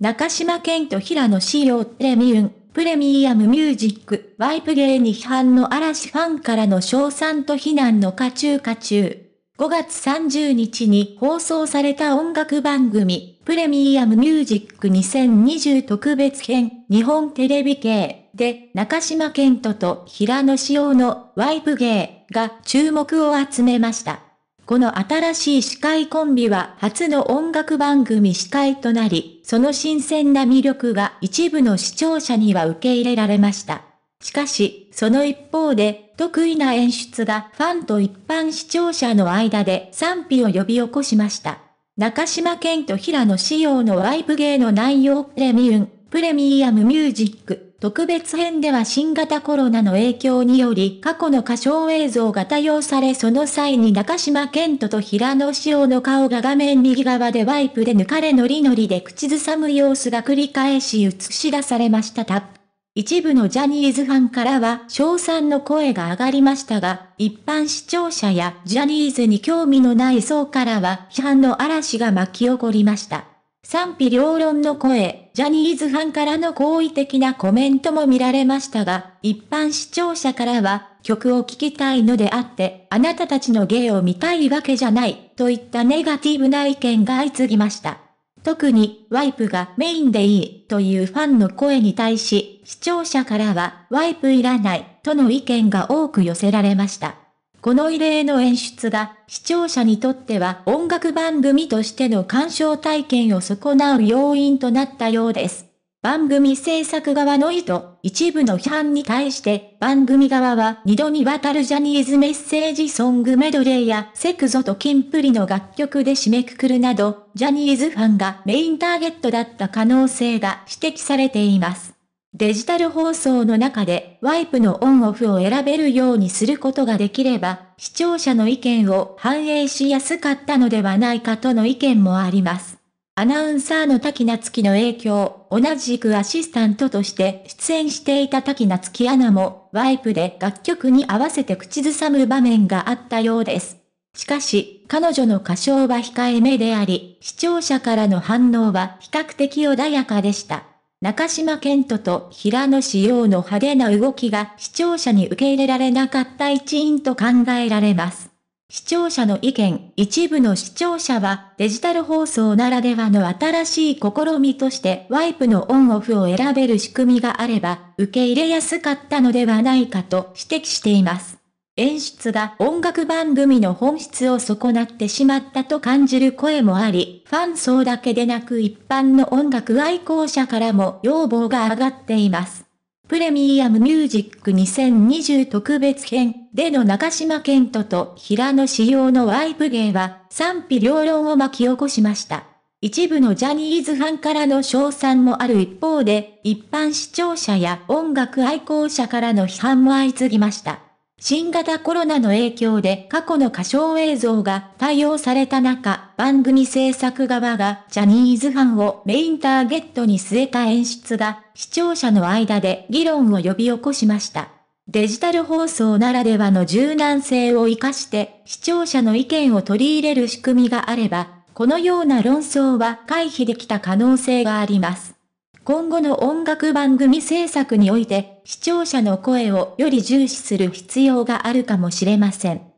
中島健と平野志耀プレミウン、プレミアムミュージック、ワイプゲーに批判の嵐ファンからの称賛と非難のカ中ュ中。5月30日に放送された音楽番組、プレミアムミュージック2020特別編、日本テレビ系で、中島健人と平野志耀のワイプゲーが注目を集めました。この新しい司会コンビは初の音楽番組司会となり、その新鮮な魅力が一部の視聴者には受け入れられました。しかし、その一方で、得意な演出がファンと一般視聴者の間で賛否を呼び起こしました。中島健と平野仕様のワイプ芸の内容プレミウン、プレミアムミュージック。特別編では新型コロナの影響により過去の歌唱映像が多用されその際に中島健人と平野志耀の顔が画面右側でワイプで抜かれノリノリで口ずさむ様子が繰り返し映し出されましたた。一部のジャニーズファンからは称賛の声が上がりましたが、一般視聴者やジャニーズに興味のない層からは批判の嵐が巻き起こりました。賛否両論の声、ジャニーズファンからの好意的なコメントも見られましたが、一般視聴者からは、曲を聴きたいのであって、あなたたちの芸を見たいわけじゃない、といったネガティブな意見が相次ぎました。特に、ワイプがメインでいい、というファンの声に対し、視聴者からは、ワイプいらない、との意見が多く寄せられました。この異例の演出が、視聴者にとっては音楽番組としての鑑賞体験を損なう要因となったようです。番組制作側の意図、一部の批判に対して、番組側は二度にわたるジャニーズメッセージソングメドレーやセクゾとキンプリの楽曲で締めくくるなど、ジャニーズファンがメインターゲットだった可能性が指摘されています。デジタル放送の中でワイプのオンオフを選べるようにすることができれば、視聴者の意見を反映しやすかったのではないかとの意見もあります。アナウンサーの滝夏樹の影響、同じくアシスタントとして出演していた滝夏樹アナも、ワイプで楽曲に合わせて口ずさむ場面があったようです。しかし、彼女の歌唱は控えめであり、視聴者からの反応は比較的穏やかでした。中島健人と平野紫耀の派手な動きが視聴者に受け入れられなかった一因と考えられます。視聴者の意見、一部の視聴者はデジタル放送ならではの新しい試みとしてワイプのオンオフを選べる仕組みがあれば受け入れやすかったのではないかと指摘しています。演出が音楽番組の本質を損なってしまったと感じる声もあり、ファン層だけでなく一般の音楽愛好者からも要望が上がっています。プレミアムミュージック2020特別編での中島健人と平野仕様のワイプ芸は賛否両論を巻き起こしました。一部のジャニーズファンからの賞賛もある一方で、一般視聴者や音楽愛好者からの批判も相次ぎました。新型コロナの影響で過去の歌唱映像が多用された中、番組制作側がジャニーズファンをメインターゲットに据えた演出が視聴者の間で議論を呼び起こしました。デジタル放送ならではの柔軟性を活かして視聴者の意見を取り入れる仕組みがあれば、このような論争は回避できた可能性があります。今後の音楽番組制作において、視聴者の声をより重視する必要があるかもしれません。